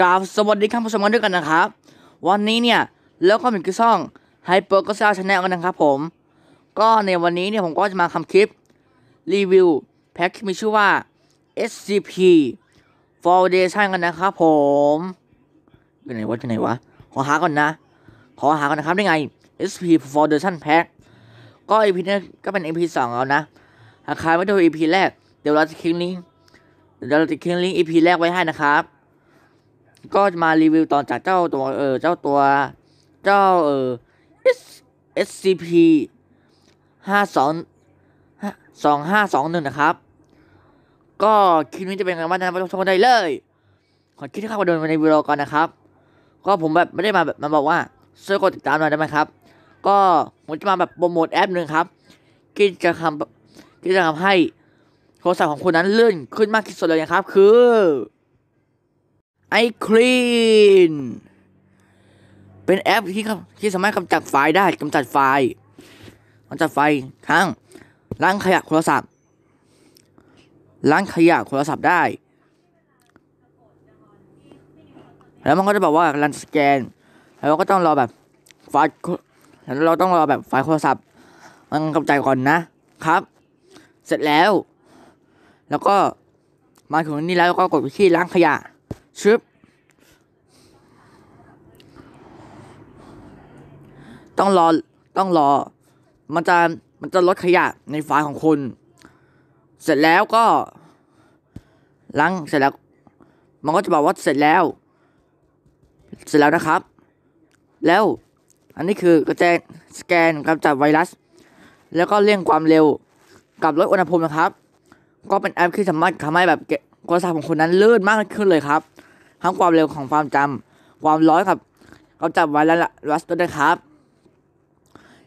กาวสวัสดีครับผู้ชมกันด้วยกันนะครับ วันนี้เนี่ย แล้วก็มีกนคือช่องไฮเปอร์ก็เซาชาแนลกันนะครับผม ก็ในวันนี้เนี่ยผมก็จะมาทำคลิป รีวิว แพ็คที่มีชื่อว่า SCP Foundation กันนะครับผมอยู่ไหนวะอยู่ไหนวะขอหาก่อนนะ ขอหาก่อนนะครับ ได้ไง SCP Foundation Pack ก็ EP นี้ก็เป็น EP สองแล้วนะหากใครไม่ดู EP แรก เดี๋ยวเราจะคลิกลิงก์เดี๋ยวเราจะคลิกลิงก์ EP แรกไว้ให้นะครับก็มารีวิวตอนจากเจ้าตัว เออ เจ้าตัว เจ้า เออ SCP ห้าสองสองห้าสองหนึ่งนะครับ ก็คิดว่าจะเป็นไงบ้างนะไปชมกันได้เลย ขอคิดข้าวเดินมาในวิดีโอก่อนนะครับ ก็ผมแบบไม่ได้มาแบบมาบอกว่า ช่วยกดติดตามหน่อยได้ไหมครับ ก็ผมจะมาแบบโปรโมทแอปหนึ่งครับคิดจะทำคิดจะทำให้โทรศัพท์ของคุณนั้นเลื่อนขึ้นมากที่สุดเลยนะครับ คือไอคลีนเป็นแอปที่ที่สามารถกำจัดไฟได้กำจัดไฟกำจัดไฟทั้ง ล้างขยะโทรศัพท์ ล้างขยะโทรศัพท์ได้ แล้วมันก็จะบอกว่ารันสแกน แล้วก็ต้องรอแบบไฟแล้วเราต้องรอแบบไฟโทรศัพท์มันกำจัดก่อนนะครับ เสร็จแล้ว แล้วก็มาถึงนี่แล้วก็กดไปที่ล้างขยะชึบ ต้องรอ ต้องรอ มันจะ มันจะลดขยะในฝาของคุณ เสร็จแล้วก็ล้าง เสร็จแล้ว มันก็จะบอกว่าเสร็จแล้ว เสร็จแล้วนะครับ แล้ว อันนี้คือกระายสแกนกำจัดไวรัส แล้วก็เร่งความเร็วกับลดอุณหภูมินะครับ ก็เป็นแอปที่สามารถทำให้แบบโทรศัพท์ของคนนั้นเลื่อนมากขึ้นเลยครับทั้งความเร็วของความจำความร้อนครับกรจับไว้แล้วรัสด้วยนะครับ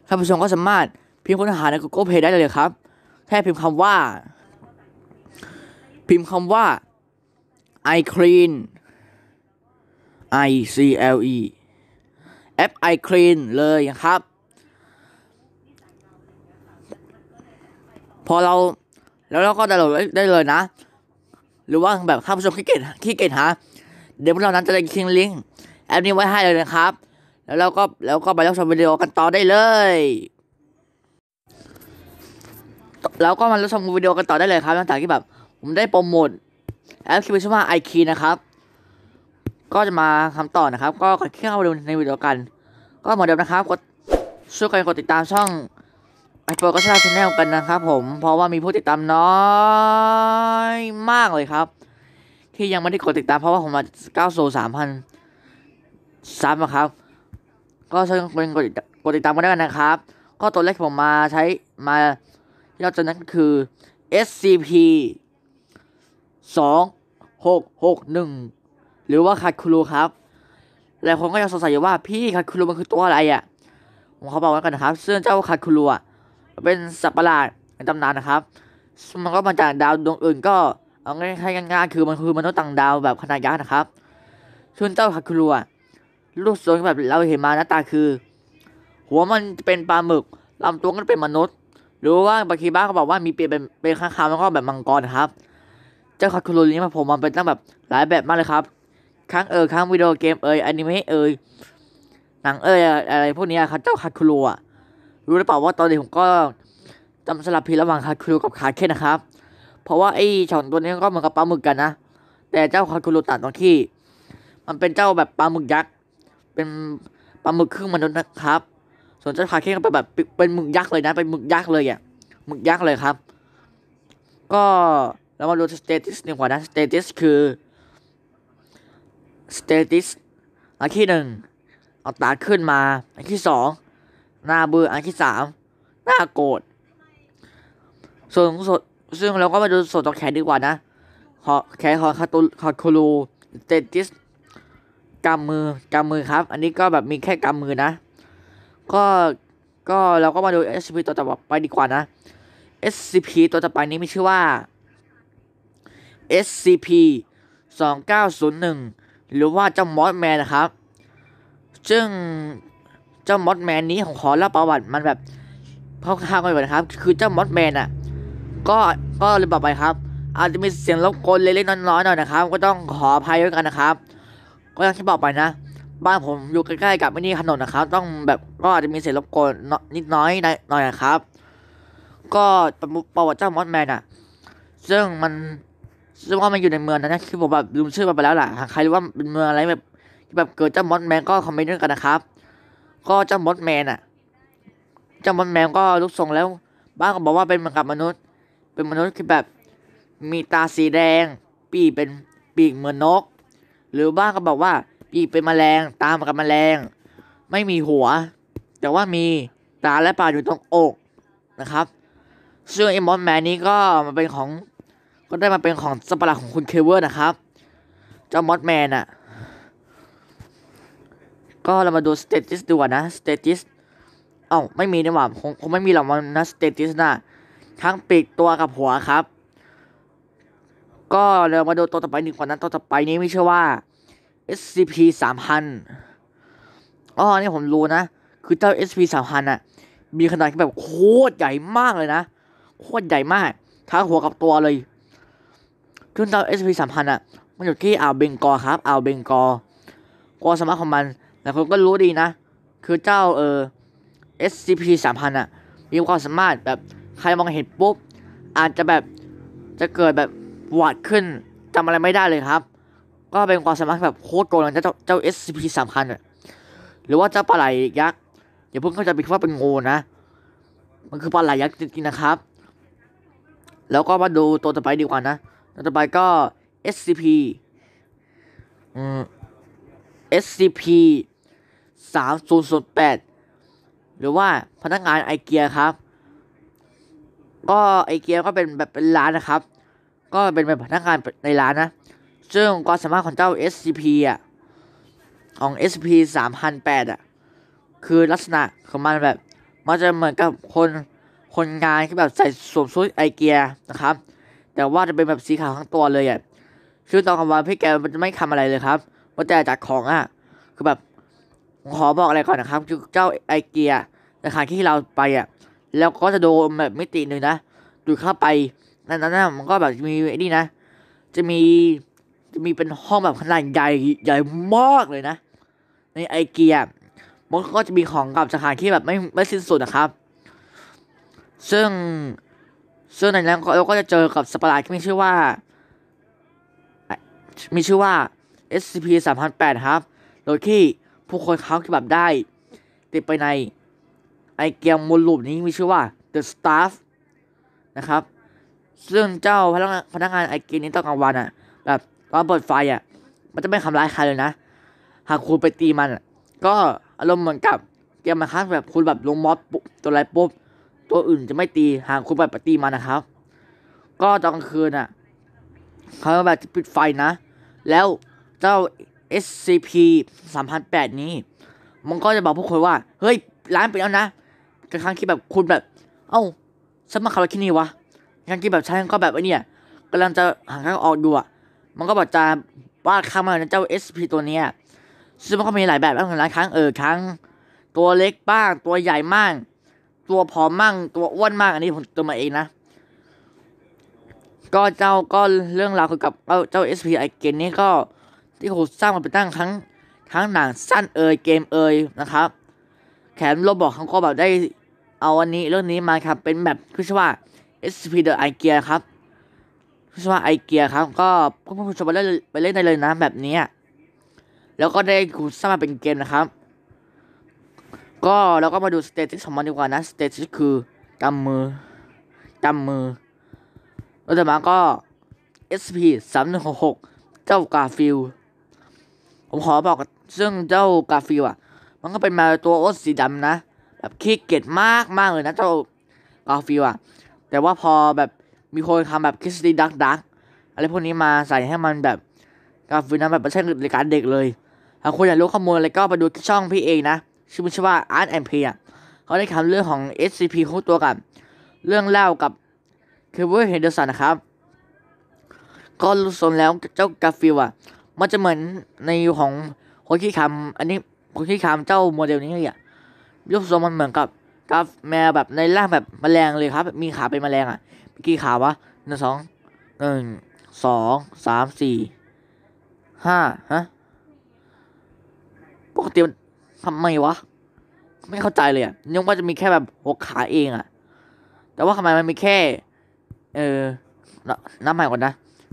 ท่านผู้ชมก็สามารถพิมพ์ค้นหาใน Google Play ได้เลยครับ แค่พิมพ์คำว่า พิมพ์คำว่า i clean i c l e f i clean เลยครับ พอเรา แล้วเราก็ดาโหลดได้เลยนะ หรือว่าแบบท่านผู้ชมขี้เกียจ ขี้เกียจหาเดี๋ยวพวกเรานั้นจะได้คิงลิงแอปนี้ไว้ให้เลยนะครับแล้วเราก็แล้วก็มารับชมวิดีโอกันต่อได้เลยแล้วก็มารับชมวิดีโอกันต่อได้เลยครับหลังจากที่แบบผมได้โปรโมทแอปคิวชื่อว่าไอคีนะครับ ก็จะมาคำต่อนะครับ ก็กดเข้าไปดูในวิดีโอกัน ก็เหมือนเดิมนะครับกดช่วยกันกดติดตามช่องไอโฟก็ชาชแนลกันนะครับผมเพราะว่ามีผู้ติดตามน้อยมากเลยครับที่ยังไม่ได้กดติดตามเพราะว่าผมมาเก้าโซสามพันสามครับ ก็ช่วยนกดกดติดตามกันได้นะครับ ก็ตัวแรกผมมาใช้มายอดจนนั้นคือ SCP สองหกหกหนึ่งหรือว่าคาคูลูครับ หลายคนก็ยังสงสัยอยู่ว่าพี่คาคูลูมันคือตัวอะไรอ่ะผมเขาบอกไว้กันนะครับซึ่งเจ้าคาคูลูอ่ะเป็นสัตว์ประหลาดในตำนานนะครับ มันก็มาจากดาวดวงอื่นก็เอาง่ายๆง่ายๆคือมันคือมนุษย์ต่างดาวแบบขนาดยักษ์นะครับ ชุนเต้าฮักครัวรูปทรงแบบเราเห็นมาหน้าตาคือ หัวมันเป็นปลาหมึกลำตัวก็เป็นมนุษย์หรือว่าบางทีบ้างก็บอกว่ามีเปลี่ยนเป็นข้างคาวแล้วก็แบบมังกรนะครับ เจ้าคัคุัวนี้มาผมมันเป็นตั้งแบบหลายแบบมากเลยครับค้างเออค้างวิดีโอเกมเอยอนิเมะเอยหนังเอยอะไรพวกนี้ครับเจ้าคัคุัวรู้หรือเปล่าว่าตอนเด็กผมก็จำสลับพีระหว่างคัคุโรกับคาเคนนะครับเพราะว่าไอ้ฉอนตัวนี้ก็เหมือนกับปลาหมึกกันนะแต่เจ้าคาคุโรตะตอนที่มันเป็นเจ้าแบบปลาหมึกยักษ์เป็นปลาหมึกครึ่งมนุษย์นะครับส่วนเจ้าคาเค้ก็เป็นแบบเป็นหมึกยักษ์เลยนะเป็นหมึกยักษ์เลยอ่ะหมึกยักษ์เลยครับ ก็เรามาดูสเตติสหนึ่งกว่านะสเตติสคือสเตติสอันที่หนึ่งเอาตาขึ้นมาอันที่สองหน้าเบื่ออันที่สามหน้าโกรธส่วนส่วนซึ่ง เราก็มาดูส่วนตัวแขนดีกว่านะขอแขนของคาตูคาคูลูเตติสกำมือกำมือครับ อันนี้ก็แบบมีแค่กำมือนะ ก็ก็ เราก็มาดู SCP ตัวต่อไปดีกว่านะ SCP ตัวต่อไปนี้มีชื่อว่า SCP 2901 หรือว่าเจ้ามอสแมนนะครับ ซึ่งเจ้ามอสแมนนี้ของขอเล่าประวัติ มันแบบพร้าวๆกันก่อนนะครับ คือเจ้ามอสแมนอะก็ก็เลยบอกไปครับ อาจจะมีเสียงรบกวนเล็กๆน้อยๆหน่อยนะครับ ก็ต้องขออภัยด้วยกันนะครับ ก็อย่างที่บอกไปนะ บ้านผมอยู่ใกล้ๆกับไม่นี่ถนนนะครับ ต้องแบบก็อาจจะมีเสียงรบกวนนิดน้อยหน่อยนะครับก็ประวัติเจ้ามอสแมนอ่ะซึ่งมันซึ่งว่ามันอยู่ในเมืองนะคือผมแบบลืมชื่อมันไปแล้วแหละหากใครรู้ว่าเป็นเมืองอะไรแบบแบบเกิดเจ้ามอสแมนก็คอมเมนต์ด้วยกันนะครับ ก็เจ้ามอสแมนอ่ะเจ้ามอสแมนก็ลุกทรงแล้วบ้านก็บอกว่าเป็นเหมือนกับมนุษย์เป็นมนุษย์คือแบบมีตาสีแดง ปีเป็นปีกเหมือนนก หรือบ้างก็บอกว่าปีเป็นแมลงตามกับแมลงไม่มีหัว แต่ว่ามีตาและปากอยู่ตรงอกนะครับซึ่งไอ้มอสแมนนี้ก็มาเป็นของก็ได้มาเป็นของสปาร์ของคุณเคเวอร์นะครับเจ้ามอสแมนอ่ะก็เรามาดูสเตติสดูนะสเตติสเอ้าไม่มีนะหว่าคงคงไม่มีหรอกมันนะสเตติสนะ่ะทั้งปีกตัวกับหัวครับ ก็เรามาดูตัวต่อไปหนึ่งก่อนนะตัวต่อไปนี้ไม่ใช่ว่า SCP 3 0 0อ๋อนี่ผมรู้นะ คือเจ้า SCP 3 0 0อ่ะ มีขนาดแบบโคตรใหญ่มากเลยนะ โคตรใหญ่มาก ทั้งหัวกับตัวเลยซึ่งเจ้า SCP 3 0 0อ่ะมันอยู่ที่อ่าวเบงกอครับอ่าวเบงกอความสามารถของมันหลายคนก็รู้ดีนะ คือเจ้าเออ SCP 3 0 0อ่ะ มีความสามารถแบบใครมองเห็นปุ๊บ อาจจะแบบจะเกิดแบบหวาดขึ้นจำอะไรไม่ได้เลยครับ ก็เป็นความสามารถแบบโคตรโกงเลยเจ้าเจ้า SCP สามพัน่หรือว่าเจ้าปลาไหลยักษ์อย่าเพิ่งเข้าใจผิดว่าเป็นงูนะ มันคือปลาไหลยักษ์จริง ๆ นะครับ แล้วก็มาดูตัวต่อไปดีกว่านะ ตัวต่อไปก็ SCP อืม SCP 3008หรือว่าพนักงานไอเกียครับก็ไอเกียก็เป็นแบบเป็นร้านนะครับ ก็เป็นแบบพนักงานในร้านนะ ซึ่งความสามารถของเจ้า SCP อ่ะ ของ SCP 3 0 0อ่ะ คือลักษณะของมันแบบ มันจะเหมือนกับคน คนงานที่แบบใส่สวมชุดไอเกียนะครับ แต่ว่าจะเป็นแบบสีขาวทั้งตัวเลยอ่ะ ชื่อตอนคำวันพี่แกมันจะไม่ทำอะไรเลยครับมันจะจัดของอ่ะ คือแบบ ขอบอกอะไรก่อนนะครับ เจ้าไอเกียนะคบที่เราไปอ่ะแล้วก็จะโดนแบบมิติหนึ่งนะ ดูเข้าไปนั้นนั้นมันก็แบบมีไอ้นี่นะ จะมี จะมีเป็นห้องแบบขนาดใหญ่ ใหญ่มากเลยนะ ในไอเกียมันก็จะมีของกับสถานที่แบบไม่ไม่สิ้นสุดนะครับ ซึ่งซึ่งในนั้นเราก็จะเจอกับสปาร์ตที่มีชื่อว่า มีชื่อว่า SCP 3 0 0 8ครับ โดยที่ผู้คนเขาที่แบบได้ ติดไปในไอเกมมนลูปนี้มีชื่อว่า The Staff นะครับ ซึ่งเจ้าพนักงานพนักงานไอเกมนี้ต้องกัางวันอ่ะแบบตอนเปิดไฟอ่ะ มันจะไม่ทำร้ายใครเลยนะ หากคุณไปตีมันก็อารมณ์เหมือนกับเกมมาคัสแบบคุณแบบลงมอสตัวอะไรปุ๊บ ตัวอื่นจะไม่ตีหากคุณไปไปตีมันนะครับ ก็ตอนกลางคืนอ่ะเขาแบบจะปิดไฟนะ แล้วเจ้า SCP 3008นี้ มันก็จะบอกพวกคนว่า เฮ้ยร้านปิดแล้วนะกันครั้งคิดแบบคุณแบบเอ้าฉันมาขับรถที่นี่วะครั้งคิดแบบฉันก็แบบไอ้นี่กำลังจะหาทางออกอยู่อ่ะ มันก็บอกจะวาดข้ามาเจ้าเอสพีตัวเนี้ยซึ่งมันก็มีหลายแบบบ้างหลายครั้งเออครั้ง ตัวเล็กบ้างตัวใหญ่มาก ตัวผอมมากตัวอ้วนมากอันนี้ผมตัวมาเองนะ ก็เจ้าก็เรื่องราวเกี่ยวกับเจ้าเอสพีไอเกนนี้ก็ที่เขาสร้างมาเป็นตั้งครั้งทั้งหนังสั้นเอยเกมเอยนะครับแขนโรบอกเขาก็แบบได้เอาวันนี้เรื่องนี้มาครับเป็นแบบคือชื่อว่า SP The i g e a ครับคือชื่อว่า i g e a ครับก็ผู้ผู้ชมไปเล่นไปเล่นได้เลยนะแบบนี้แล้วก็ได้คุณสร้างมาเป็นเกมนะครับก็เราก็มาดูสเตติสของมันดีกว่านะสเตติสคือกำมือกำมือแล้วต่มาก็ SP 3 1 6 6เจ้ากาฟิลผมขอบอกซึ่งเจ้ากาฟิลอ่ะมันก็เป็นมาตัวโอสสีดำนะแบบขี้เกียจมากมากเลยนะเจ้าออฟิวอะแต่ว่าพอแบบมีคนทำแบบคิสตีดักดักอะไรพวกนี้มาใส่ให้มันแบบกาฟิวนะ้แบบไม่ใช่รายการเด็กเลย ถ้าคุณอยากรู้ข้อมูลอะไรก็ไปดูช่องพี่เองนะ ชื่อมันชื่อว่า Art and p l พีอ่ะเขาได้ทำเรื่องของ SCP คู่ตัวกับ เรื่องเล่ากับคือเวอร์เฮนเดอร์สันนะครับก็รู้สนแล้วเจ้ากาฟิวอ่ะ มันจะเหมือนในของคนที่ทำอันนี้คนที่ทำเจ้าโมเดลนี้เลยอ่ะรูปทรงมันเหมือนกับกัาแมวแบบในร่างแบบแมลงเลยครับ มีขาเป็นแมลงอ่ะกี่ขาวะหนึ่งสองหนึ่งสองสามสี่ห้าฮะ ปกติทำไมวะ ไม่เข้าใจเลยอ่ะยึกว่าจะมีแค่แบบหกขาเองอ่ะ แต่ว่าทำไมมันมีแค่ เออน้ำใหม่ก่อนนะ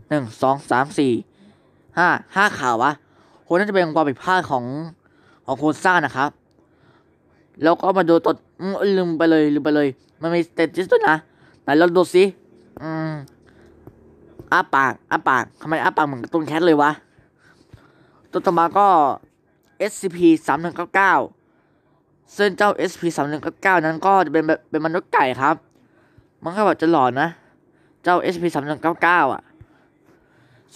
หนึ่งสองสามสี่ห้าห้าขาวะคนน่าจะเป็นความผิดพลาดของของโคซ่านะครับแล้วก็มาดูตดลืมไปเลย ลืมไปเลย มันมีสเตตัสด้วยนะไหนเราดูสิอืมอ้าปากอ้าปากทำไมอ้าปากเหมือนตุ้นแคทเลยวะตัวต่อมาก็ SCP 3 1 9 9ซึ่งเจ้า SCP 3 1 9 9นั้นก็จะเป็นเป็นมนุษย์ไก่ครับ มันก็แบบจะหลอนนะ เจ้า SCP 3 1 9 9อ่ะ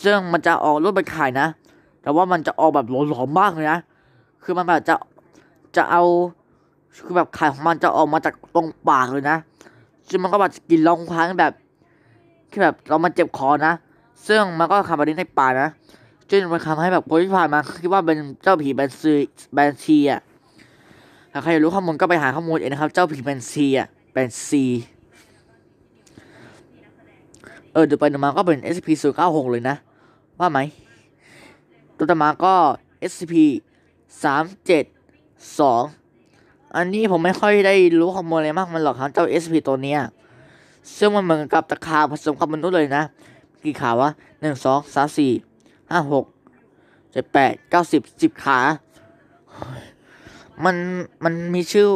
ซึ่งมันจะออกรูปเป็นไข่นะ แต่ว่ามันจะออกแบบหลอนๆมากเลยนะ คือมันแบบจะจะเอาคือแบบไข่ของมันจะออกมาจากตรงปากเลยนะซึ่งมันก็แบบกินลองค้างแบบ คือแบบเรามันเจ็บคอนะ ซึ่งมันก็ทำแบบนี้ในป่านะจนมันทำให้แบบคนที่ผ่านมาคิดว่าเป็นเจ้าผีแบนซีแบนซีอ่ะถ้าใครรู้ข้อมูลก็ไปหาข้อมูลเองนะครับ เจ้าผีแบนซีอ่ะแบนซี เออดูไปดูมาก็เป็น SCP 0 9 6เลยนะ ว่าไหมตัวต่อมาก็ SCP 3 7 2อันนี้ ผมไม่ค่อยได้รู้ข้อมูลอะไรมากมันหรอกครับ เจ้า SP ตัวเนี้ย ซึ่งมันเหมือนกับตะขาผสมกับมนุษย์เลยนะ กี่ขาวะหนึ่งสองสามสี่ห้าหกเจ็ดแปดเก้าสิบสิบขามันมันมีชื่อ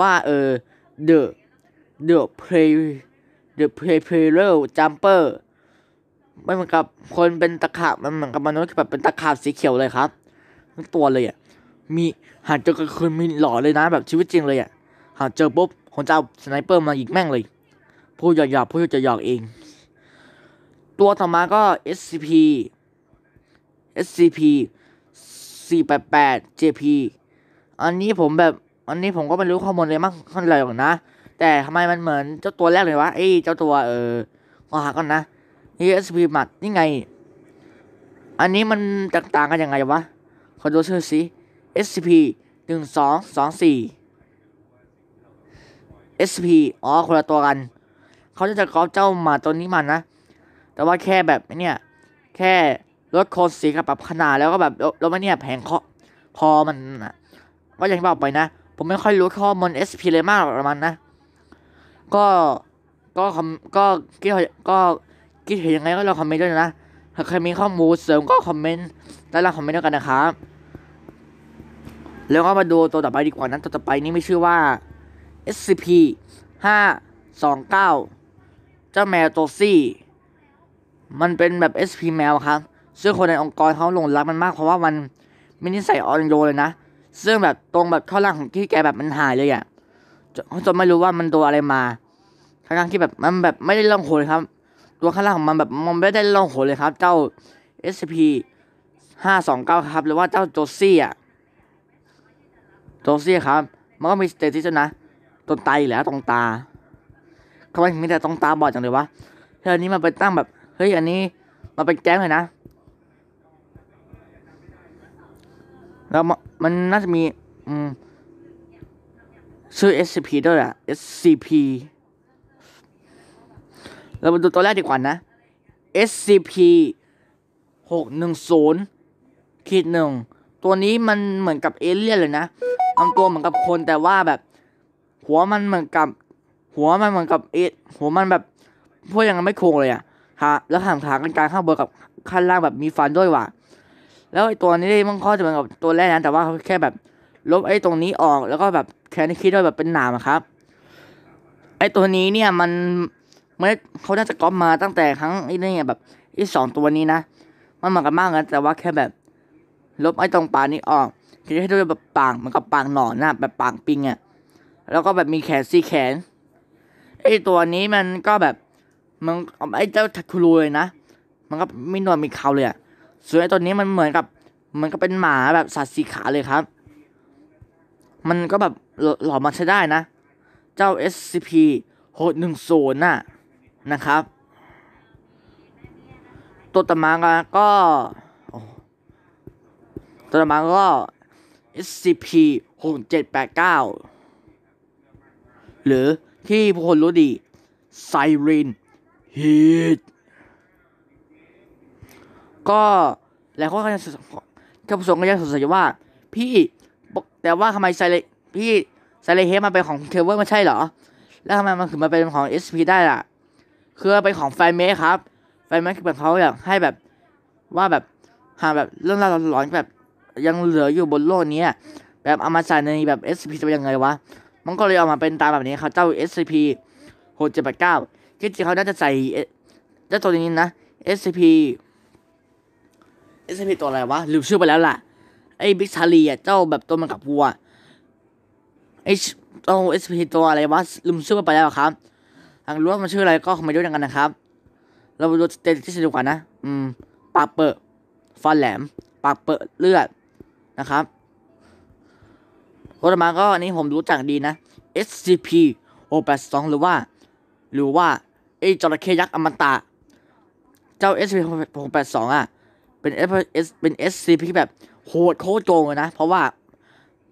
ว่า เออ the the play the play player jumper ไม่เหมือนกับคนเป็นตะขาบมันเหมือนกับมนุษย์แบบเป็นตะขาบสีเขียวเลยครับทั้งตัวเลยอ่ะมีหากเจอกลางคืนมีหล่อเลยนะ แบบชีวิตจริงเลยอ่ะหากเจอปุ๊บคนจะเอาสไนเปอร์มาอีกแม่งเลย พูดหยอกๆพูดจะหยอกเอง ตัวต่อมาก็ SCP SCP 488 JP อันนี้ผมแบบอันนี้ผมก็ไม่รู้ข้อมูลเลยมากเท่าไหร่หรอกนะ แต่ทำไมมันเหมือนเจ้าตัวแรกเลยวะไอ้เจ้าตัว เออขอหากันนะ่ s p หมัดนี่ไง อันนี้มันตต่างกันยังไงวะ ขอดูชื่อสิ SCP 1 2 2 4 SCP อ๋อคนละตัวกันเขาจะจกอบเจ้าหมาตัวนี้มันนะ แต่ว่าแค่แบบเนี่ยแค่ลดโคนสีกับปรับขนาดแล้วก็แบบลดมาเนี่ยแผงคอคอมันนะก็อย่างที่บอกไปนะ ผมไม่ค่อยรู้ข้อมูล SCP เลยมากประมาณนะ ก็ก็คำก็คิดก็คิดเห็นยังไงก็ลองคอมเมนต์ด้วยนะ ถ้าใครมีข้อมูลเสริมก็คอมเมนต์ด้านล่างคอมเมนต์ด้วยกันนะครับแล้วก็มาดูตัวต่อไปดีกว่านั้นตัวต่อไปนี้ไม่ชื่อว่า SCP 5 2 9 เจ้าแมวโตซี่ มันเป็นแบบ SCP แมวครับซึ่งคนในองค์กรเขาหลงรักมันมากเพราะว่ามันมีนิสัยออนโยเลยนะ ซึ่งแบบตรงแบบข้อล่างของที่แกแบบมันหายเลยอะ่ะจนไม่รู้ว่ามันตัวอะไรมาทั้งที่แบบมันแบบไม่ได้ล่องหนครับ ตัวข้างล่างของมันแบบมันไม่ได้ล่องหนเลยครับ เจ้า SCP 529 ครับหรือว่าเจ้าโจซี่อ่ะโจซียครับ มันก็มีสเตติสนะตรงตาอีกแล้วตรงตาขำไมถึมีแต่ตรงตาบอดจังเลยวะเฮ้ยอันนี้มันไปตั้งแบบ เฮ้ยอันนี้มันเป็นแก๊งเลยนะ แล้วมันน่าจะมีอืมชื่อ SCP ด้วยอะ SCP เรามาดูตัวแรกดีกว่านะ SCP 610ขีดหนึ่ง ตัวนี้มันเหมือนกับเอเลี่ยนเลยนะทำตัวเหมือนกับคนแต่ว่าแบบหัวมันเหมือนกับ หัวมันเหมือนกับเอ็ดหัวมันแบบ พวกยังไม่โค้งเลยอะฮะแล้วห่างขากันการข้างบนกับข้างล่างแบบมีฟันด้วยว่ะแล้วไอ้ตัวนี้มันข้อจะเหมือนกับตัวแรกนะแต่ว่าเขาแค่แบบลบไอ้ตรงนี้ออกแล้วก็แบบแค่นี้คิดด้วยแบบเป็นหนามครับ ไอ้ตัวนี้เนี่ยมันไม่เขาน่าจะก๊อปมาตั้งแต่ครั้งไอ้นี่แบบไอ้สองตัวนี้นะมันเหมือนกันมากนะแต่ว่าแค่แบบ ลบไอ้ตรงปานี้ออกคิดให้ดูแบบปางมันกับปางหนอนนะแบบปางปิงอะ่แล้วก็แบบมีแขนสี่แขนไอตัวนี้มันก็แบบมันไอเจ้าทักคุรูเลยนะ มันก็มีหนวดมีเขาเลยอะ่ะส่วนไอตัวนี้มันเหมือนกับ มันก็เป็นหมาแบบสัตว์สีขาเลยครับ มันก็แบบหล่อมาใช้ได้นะ เจ้า SCP หกหนึ่งศูนย์น่ะนะครับ ตัวตมาก็ตัวตมาก็ SCP 6 7 8 9 หรือที่ผู้คนรู้ดีไซรินฮีทก็หลายคนก็ยังงสัยผู้ชมก็ยังสงสัยว่า พี่ แต่ว่าทำไมไซินพี่ไซรลเฮมันเป็นของเทเอร์ไม่ใช่เหรอ แล้วทำไมมันถึงมาเป็นของ SP ได้ล่ะคือเป็นของไฟเมคครับไฟเมคคือแบบเขาอยากให้แบบว่าแบบหาแบบเรื่องราวหลอนแบบยังเหลืออยู่บนโลกนี้แบบเอามาใส่ในแบบ SCP จะเป็นยังไงวะ มันก็เลยออกมาเป็นตามแบบนี้ครับเจ้า SCP หกเจ็ดแปดเก้าคิดจริงเขาน่าจะใส่เจ้าตัวนี้นะ SCP SCP ตัวอะไรวะลืมชื่อไปแล้วล่ะไอ้บิ๊กชาลีอ่ะเจ้าแบบตัวมันกับวัวไอ้เจ้า SCP ตัวอะไรวะลืมชื่อไปแล้วครับหากรู้ว่ามันชื่ออะไรก็คอมเมนต์ด้วยกันนะครับ เราดูสเตต่สดีกว่านะอืมปากเปิดฟันแหลมปากเปิดเลือดนะครับโคตมาก็อันนี้ผมรู้จักดีนะ SCP 682 หรือว่า หรือว่าไอจระเข้ยักษ์อมตะ เจ้า SCP 682อ่ะ เป็น S เป็น SCP แบบโหดโคตรโกงเลยนะ เพราะว่า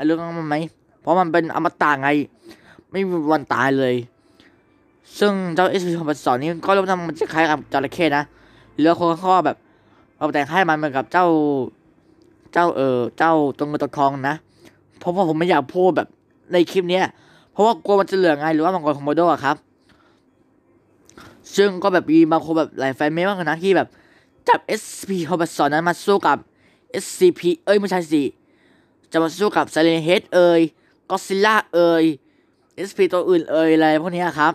เรื่องมันไหม เพราะมันเป็นอมตะไง ไม่มีวันตายเลย ซึ่งเจ้า SCP 682 นี้ก็รู้น่ามันจะคล้ายกับ จระเข้นะเรือคนข้อแบบเอาแต่งให้มันเหมือนกับเจ้าเจ้าเออเจ้าตัวเงินตัวทองนะ เพราะว่าผมไม่อยากพูดแบบในคลิปเนี้ยเพราะว่ากลัวมันจะเหลืองไง หรือว่ามังกรคอมโบโดอะครับ ซึ่งก็แบบมีบางคนแบบหลายแฟนเม่ว่ากนะที่แบบจับ SP ฮอบัสซอนนั้นมาสู้กับ SCP เอ้ยไม่ใช่สิจะมาสู้กับไซเลนเฮดเอ้ยก็ซิลล่าเอ้ย SP ตัวอื่นเอ้ยอะไรพวกนี้ครับ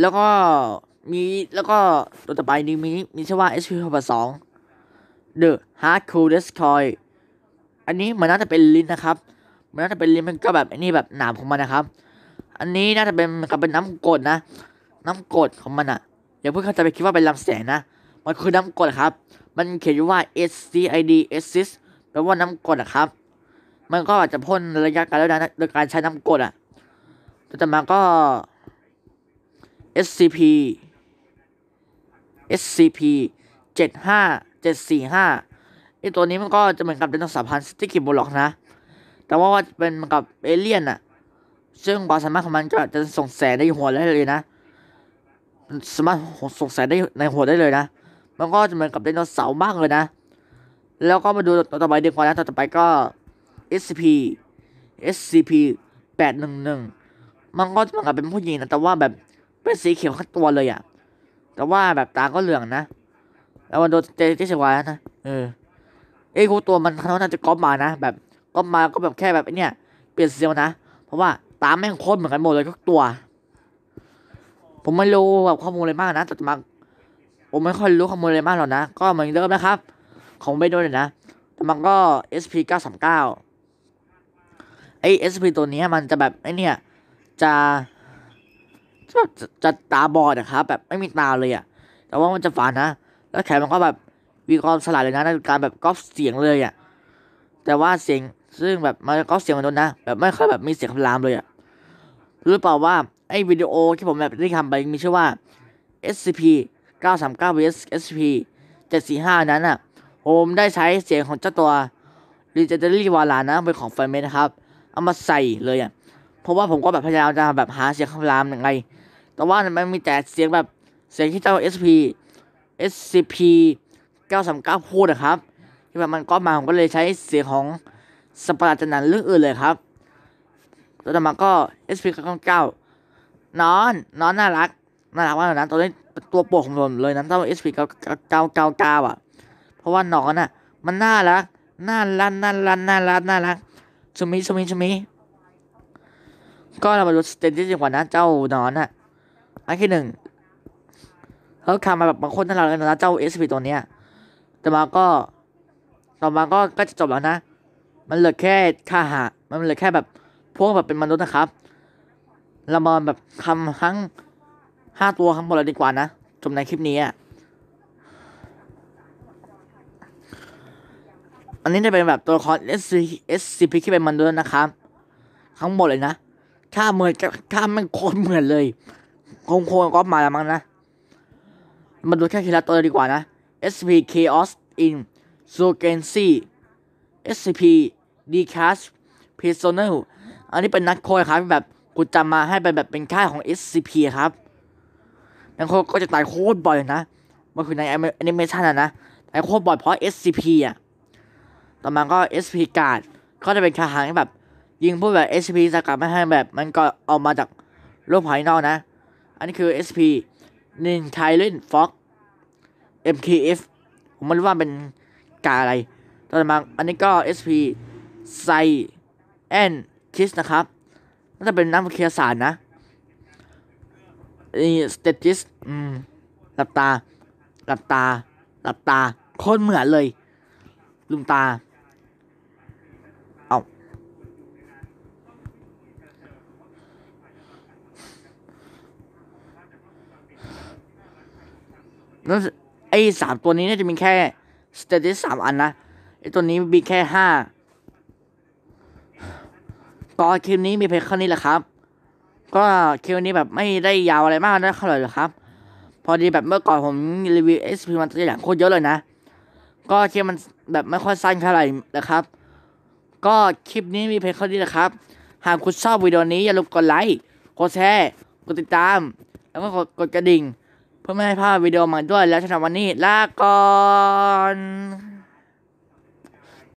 แล้วก็มีแล้วก็ตัวต่อไปนี้มีมีชื่อว่า SP ฮอบัสสอง The Hard Coolest Coil อันนี้มันน่าจะเป็นลิ้นนะครับ มันน่าจะเป็นลิ้นมันก็แบบอันนี้แบบหนามของมันนะครับ อันนี้น่าจะเป็นกับเป็นน้ำกดนะ น้ำกดของมันอะอย่าเพิ่งเข้าใจไปคิดว่าเป็นลำแสงนะ มันคือน้ำกดครับ มันเขียนว่า S C I D S C แปลว่าน้ำกดนะครับ มันก็อาจจะพ่นระยะการแล้วนะโดยการใช้น้ำกดอะต่อมาก็ SCP SCP 7 5เจ็ดสี่ห้าไอตัวนี้มันก็จะเหมือนกับเดนอสารพันธุ์สติกิบล็อกนะ แต่ว่าว่าเป็นกับเอเลี่ยนอะซึ่งความสามารถของมันก็จะส่งแสงได้หัวได้เลยนะสามารถส่งแสงได้ในหัวได้เลยนะ มันก็จะเหมือนกับเดโนเสาร้มากเลยนะ แล้วก็มาดูต่อไปดีกว่านะต่อไปก็ SCP SCP แปดหนึ่งหนึ่งมันก็จะเหมือนกับเป็นผู้หญิงนะ แต่ว่าแบบเป็นสีเขียวขั้นตัวเลยอะ แต่ว่าแบบตา ก็เหลืองนะแล้วมันโดนเจที่เชียายนะเออเอ้กูตัวมันเขาน่าจะก๊อปมานะ แบบก๊อปมาก็แบบแค่แบบเนี่ยเปลี่ยนเซลนะ เพราะว่าตามแม่งโคตรเหมือนกันหมดเลยทุกตัว ผมไม่รู้แบบข้อมูลอะไรมากนะแต่มาผมไม่ค่อยรู้ข้อมูลอะไรมากหรอกนะ ก็เหมือนเดิมนะครับ ของเบโดนเลยนะ แต่มันก็ SP 939ไอ้ SP ตัวนี้มันจะแบบไอ้เนี่ยจะจะ จะตาบอดนะครับ แบบไม่มีตาเลยอะ่ะแต่ว่ามันจะฝันนะแล้วแขนมันก็แบบมีความสลายเลยนะในการแบบก๊อฟเสียงเลยอ่ะแต่ว่าเสียงซึ่งแบบมันก๊อฟเสียงมนโดนนะ แบบไม่ค่อยแบบมีเสียงคำรามเลยอ่ะรู้เปล่าว่า ไอ้วิดีโอที่ผมแบบได้ทำไป มีชื่อว่า SCP 939 vs SCP 745 นั้นอ่ะผมได้ใช้เสียงของเจ้าตัวเจนเดอรี่วาลานะเป็นของไฟเมนะครับ เอามาใส่เลยอ่ะเพราะว่าผมก็แบบพยายามจะแบบหาเสียงคำรามยังไง แต่ว่ามันมีแต่เสียงแบบเสียงที่เจ้า SP SCP 939พูดนะครับ ที่แบบมันก็มาผมก็เลยใช้เสียงของสปาร์ตนนันเรื่องอื่นเลยครับแล้วต่อมาก็ SCP 999นอนนอนน่ารัก น่ารัก ว่ากนั้นตอนนี้ตัวโปรของผมเลยนะตจ้ง SCP 999อ่ะ เพราะว่านอนอ่ะมันน่ารัก น่ารักน่ารักน่ารักน่ารักชมิชมิชมิ ก็เรามาดูสเตตัสดีกว่านะเจ้านอนอ่ะอันที่หนึ่งแล้วทำมาแบบบางคนท่ารากเลยนะเจ้าเอสพีตัวเนี้ย แต่มาก็ ต่อมาก็ก็จะจบแล้วนะ มันเหลือแค่ค่าหามันเหลือแค่แบบพวกแบบเป็นมนุษย์นะครับเรามาแบบทำทั้งห้าตัวทั้งหมดเลยดีกว่านะ จบในคลิปนี้อ่ะ อันนี้จะเป็นแบบตัวละคร S S พ P ที่เป็นมัน้วยนะครับ ทั้งหมดเลยนะ ถ้าเหมือนถ้ามันโคตรเหมือนเลย คงโคตรก็มาแล้วมั้งนะมาดูแค่ทีละตัวดีกว่านะ s p Chaos in s u g e n c y s p d e c a s Personal อันนี้เป็นนักโคยครับแบบกูจำมาให้เป็นแบบเป็นค่ายของ SCP ครับ นักโคก็จะตายโคตรบ่อยนะมันคือในแอนิเมชันอะนะ ตายโคตรบ่อยเพราะ SCP อ่ะ ต่อมาก็ s p Guard ก็จะเป็นคาหางแบบ ยิงพวกแบบ SCP สกัดไม่ให้แบบ มันก็ออกมาจากโลกภายนอกนะ อันนี้คือ s p นินไทเล่นฟ็อก MKF ผมไม่รู้ว่าเป็นกา อะไร ต่อมาอันนี้ก็ SP ไซแอนคิสนะครับน่าจะเป็นนักวิทยาศาสตร์นะ นี่สเตติสอืมหลับ ตาหลับ ตาหลับ ตา คนเหมือนเลยลุมตาไอ้สามตัวนี้น่าจะมีแค่สเตติสสามอันนะไอ้ตัวนี้มีแค่ห้าก็คลิปนี้มีเพียงแค่นี้แหละครับก็คลิปนี้แบบไม่ได้ยาวอะไรมากนะเท่าไหร่หรอกครับพอดีแบบเมื่อก่อนผมรีวิวเอสพีมันตัวอย่างโคตรเยอะเลยนะ ก็คลิปมันแบบไม่ค่อยสั้นเท่าไหร่นะครับ ก็คลิปนี้มีเพียงแค่นี้แหละครับ หากคุณชอบวิดีโอนี้อย่าลืมกดไลค์กดแชร์กดติดตาม แล้วก็กดกระดิ่งเพื่อไม่ให้พลาดวิดีโอใหม่ด้วยแล้วสำหรับวันนี้ลาก่อน